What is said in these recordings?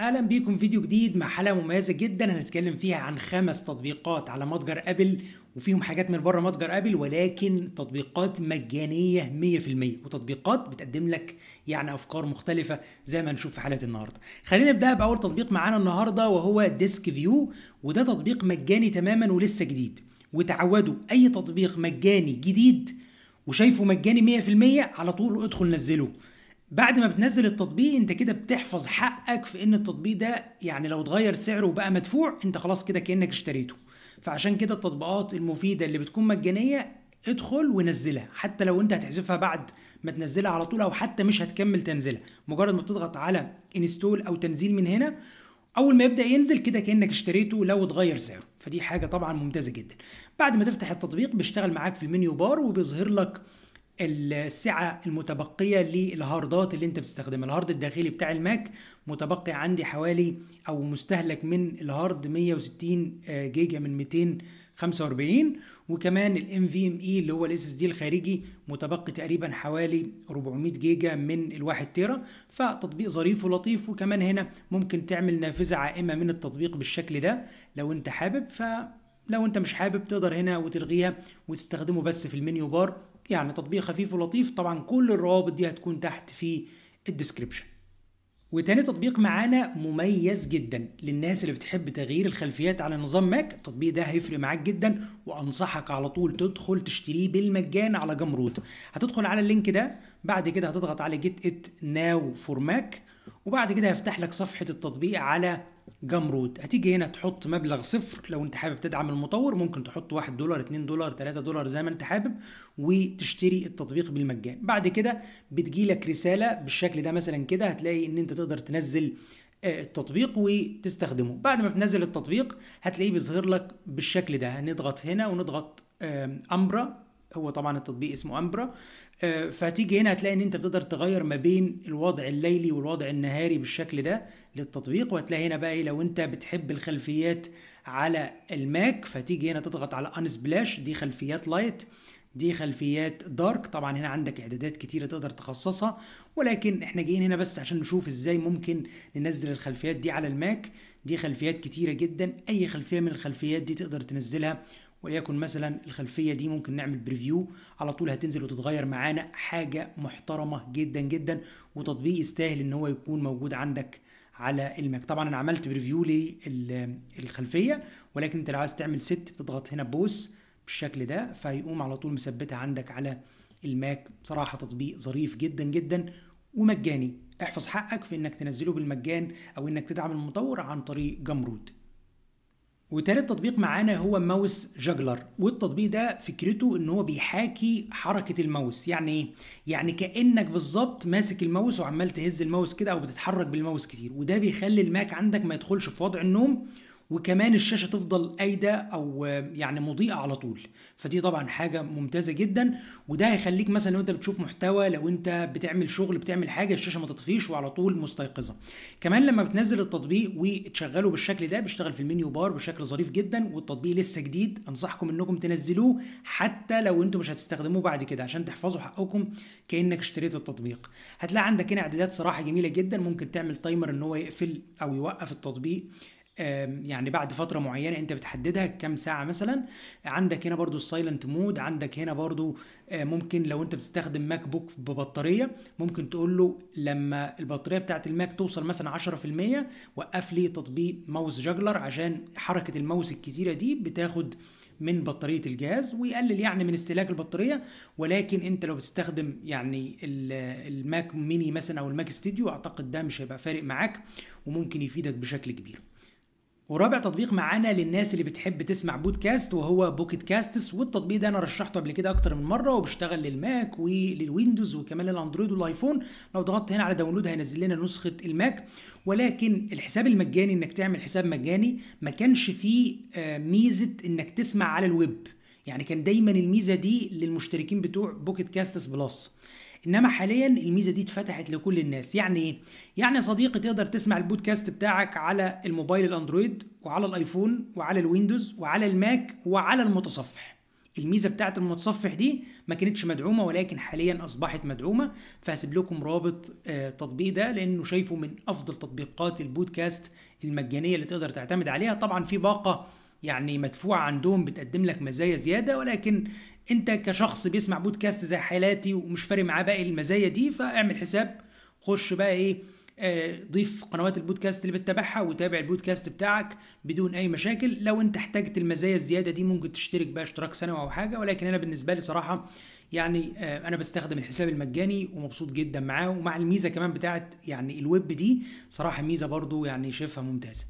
اهلا بيكم فيديو جديد مع حلقه مميزه جدا هنتكلم فيها عن خمس تطبيقات على متجر ابل وفيهم حاجات من بره متجر ابل ولكن تطبيقات مجانيه 100% وتطبيقات بتقدم لك يعني افكار مختلفه زي ما هنشوف في حلقه النهارده خلينا نبدا باول تطبيق معانا النهارده وهو ديسك فيو وده تطبيق مجاني تماما ولسه جديد وتعودوا اي تطبيق مجاني جديد وشايفه مجاني 100% على طول ادخل نزله بعد ما بتنزل التطبيق انت كده بتحفظ حقك في ان التطبيق ده يعني لو اتغير سعره وبقى مدفوع انت خلاص كده كانك اشتريته فعشان كده التطبيقات المفيده اللي بتكون مجانيه ادخل ونزلها حتى لو انت هتحذفها بعد ما تنزلها على طول او حتى مش هتكمل تنزلها مجرد ما بتضغط على انستول او تنزيل من هنا اول ما يبدا ينزل كده كانك اشتريته لو اتغير سعره فدي حاجه طبعا ممتازه جدا بعد ما تفتح التطبيق بيشتغل معاك في المنيو بار وبيظهر لك السعه المتبقيه للهاردات اللي انت بتستخدمها الهارد الداخلي بتاع الماك متبقي عندي حوالي او مستهلك من الهارد 160 آه، جيجا من 245 وكمان الام في ام اي اللي هو الاس اس دي الخارجي متبقي تقريبا حوالي 400 جيجا من الواحد تيرا فتطبيق ظريف ولطيف وكمان هنا ممكن تعمل نافذه عائمه من التطبيق بالشكل ده لو انت حابب ف لو انت مش حابب تقدر هنا وتلغيها وتستخدمه بس في المنيو بار يعني تطبيق خفيف ولطيف طبعا كل الروابط دي هتكون تحت في الديسكريبشن وتاني تطبيق معانا مميز جدا للناس اللي بتحب تغيير الخلفيات على نظام ماك التطبيق ده هيفرق معاك جدا وانصحك على طول تدخل تشتريه بالمجان على جمروت هتدخل على اللينك ده بعد كده هتضغط على جيت ات ناو فور ماك وبعد كده هيفتح لك صفحه التطبيق على جمرود هتيجي هنا تحط مبلغ صفر لو انت حابب تدعم المطور ممكن تحط 1 دولار 2 دولار 3 دولار زي ما انت حابب وتشتري التطبيق بالمجان بعد كده بتجيلك رسالة بالشكل ده مثلا كده هتلاقي ان انت تقدر تنزل آه، التطبيق وتستخدمه بعد ما بتنزل التطبيق هتلاقيه بيظهر لك بالشكل ده هنضغط هنا ونضغط امبرا هو طبعا التطبيق اسمه امبرا آه، فهتيجي هنا هتلاقي ان انت بتقدر تغير ما بين الوضع الليلي والوضع النهاري بالشكل ده للتطبيق وهتلاقي هنا بقى ايه لو انت بتحب الخلفيات على الماك فتيجي هنا تضغط على ان سبلاش دي خلفيات لايت دي خلفيات دارك طبعا هنا عندك اعدادات كتيره تقدر تخصصها ولكن احنا جايين هنا بس عشان نشوف ازاي ممكن ننزل الخلفيات دي على الماك دي خلفيات كتيره جدا اي خلفيه من الخلفيات دي تقدر تنزلها وليكن مثلا الخلفيه دي ممكن نعمل بريفيو على طول هتنزل وتتغير معانا حاجه محترمه جدا جدا وتطبيق يستاهل ان هو يكون موجود عندك على الماك طبعا انا عملت بريفيو للخلفيه ولكن انت لو عايز تعمل ست بتضغط هنا بوس بالشكل ده فيقوم على طول مثبتها عندك على الماك بصراحه تطبيق ظريف جدا جدا ومجاني احفظ حقك في انك تنزله بالمجان او انك تدعم المطور عن طريق جمرود وتالت تطبيق معانا هو ماوس جاجلر والتطبيق ده فكرته ان هو بيحاكي حركه الماوس يعني ايه يعني كانك بالظبط ماسك الماوس وعمال تهز الماوس كده او بتتحرك بالماوس كتير وده بيخلي الماك عندك ما يدخلش في وضع النوم وكمان الشاشه تفضل قايده او يعني مضيئه على طول فدي طبعا حاجه ممتازه جدا وده هيخليك مثلا لو انت بتشوف محتوى لو انت بتعمل شغل بتعمل حاجه الشاشه ما تطفيش وعلى طول مستيقظه كمان لما بتنزل التطبيق وتشغله بالشكل ده بيشتغل في المنيو بار بشكل ظريف جدا والتطبيق لسه جديد انصحكم انكم تنزلوه حتى لو انتم مش هتستخدموه بعد كده عشان تحفظوا حقكم كانك اشتريت التطبيق هتلاقي عندك هنا اعدادات صراحه جميله جدا ممكن تعمل تايمر ان هو يقفل او يوقف التطبيق يعني بعد فتره معينه انت بتحددها كام ساعه مثلا عندك هنا برضو السايلنت مود عندك هنا برضو آه، ممكن لو انت بتستخدم ماك بوك ببطاريه ممكن تقول له لما البطاريه بتاعه الماك توصل مثلا 10% وقف لي تطبيق ماوس جاجلر عشان حركه الماوس الكتيره دي بتاخد من بطاريه الجهاز ويقلل يعني من استهلاك البطاريه ولكن انت لو بتستخدم يعني الماك ميني مثلا او الماك ستوديو اعتقد ده مش هيبقى فارق معاك وممكن يفيدك بشكل كبير ورابع تطبيق معانا للناس اللي بتحب تسمع بودكاست وهو بوكيت كاستس والتطبيق ده انا رشحته قبل كده اكتر من مره وبيشتغل للماك وللويندوز وكمان للاندرويد والايفون لو ضغطت هنا على داونلود هينزل لنا نسخه الماك ولكن الحساب المجاني انك تعمل حساب مجاني ما كانش فيه آه، ميزه انك تسمع على الويب يعني كان دايما الميزه دي للمشتركين بتوع بوكيت كاستس بلس انما حاليا الميزه دي اتفتحت لكل الناس يعني ايه يعني يا صديقي تقدر تسمع البودكاست بتاعك على الموبايل الاندرويد وعلى الايفون وعلى الويندوز وعلى الماك وعلى المتصفح الميزه بتاعه المتصفح دي ما كانتش مدعومه ولكن حاليا اصبحت مدعومه فهسيب لكم رابط التطبيق آه، ده لانه شايفه من افضل تطبيقات البودكاست المجانيه اللي تقدر تعتمد عليها طبعا في باقه يعني مدفوعه عندهم بتقدم لك مزايا زياده ولكن انت كشخص بيسمع بودكاست زي حالاتي ومش فارق معاه باقي المزايا دي فاعمل حساب خش بقى ايه آه، ضيف قنوات البودكاست اللي بتتابعها وتابع البودكاست بتاعك بدون اي مشاكل لو انت احتجت المزايا الزياده دي ممكن تشترك بقى اشتراك سنوي او حاجه ولكن انا بالنسبه لي صراحه يعني آه، انا بستخدم الحساب المجاني ومبسوط جدا معاه ومع الميزه كمان بتاعت يعني الويب دي صراحه ميزه برضو يعني شايفها ممتازه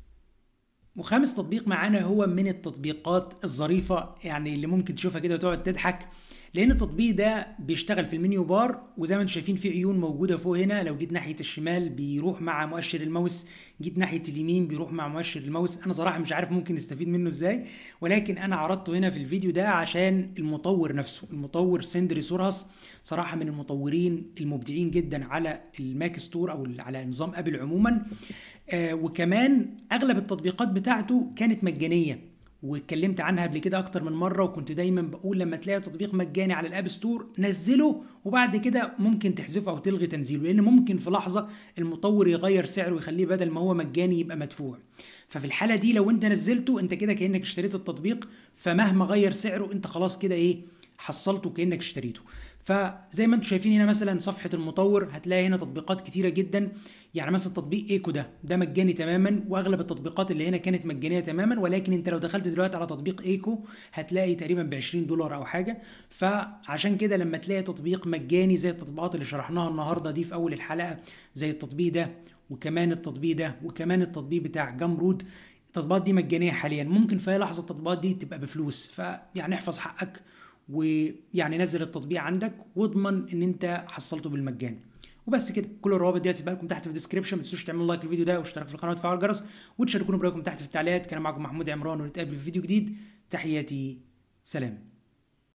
وخامس تطبيق معانا هو من التطبيقات الظريفه يعني اللي ممكن تشوفها كده وتقعد تضحك لان التطبيق ده بيشتغل في المنيو بار وزي ما انتم شايفين في عيون موجوده فوق هنا لو جيت ناحيه الشمال بيروح مع مؤشر الماوس جيت ناحيه اليمين بيروح مع مؤشر الماوس انا صراحه مش عارف ممكن نستفيد منه ازاي ولكن انا عرضته هنا في الفيديو ده عشان المطور نفسه المطور سندري سورهاس صراحه من المطورين المبدعين جدا على الماك ستور او على نظام ابل عموما آه وكمان اغلب التطبيقات بتاعته كانت مجانيه واتكلمت عنها قبل كده اكتر من مره وكنت دايما بقول لما تلاقي تطبيق مجاني على الاب ستور نزله وبعد كده ممكن تحذفه او تلغي تنزيله لان ممكن في لحظه المطور يغير سعره ويخليه بدل ما هو مجاني يبقى مدفوع ففي الحاله دي لو انت نزلته انت كده كانك اشتريت التطبيق فمهما غير سعره انت خلاص كده ايه حصلته كانك اشتريته فزي ما انتم شايفين هنا مثلا صفحه المطور هتلاقي هنا تطبيقات كتيره جدا يعني مثلا تطبيق ايكو ده ده مجاني تماما واغلب التطبيقات اللي هنا كانت مجانيه تماما ولكن انت لو دخلت دلوقتي على تطبيق ايكو هتلاقي تقريبا ب 20 دولار او حاجه فعشان كده لما تلاقي تطبيق مجاني زي التطبيقات اللي شرحناها النهارده دي في اول الحلقه زي التطبيق ده وكمان التطبيق ده وكمان التطبيق بتاع جامرود التطبيقات دي مجانيه حاليا ممكن في اي لحظه التطبيقات دي تبقى بفلوس فيعني احفظ حقك ويعني نزل التطبيق عندك واضمن ان انت حصلته بالمجان وبس كده كل الروابط دي هسيبها لكم تحت في الديسكربشن ما تنسوش تعملوا لايك للفيديو ده واشتركوا في القناه وتفعلوا الجرس وتشاركونا برايكم تحت في التعليقات كان معكم محمود عمران ونتقابل في فيديو جديد تحياتي سلام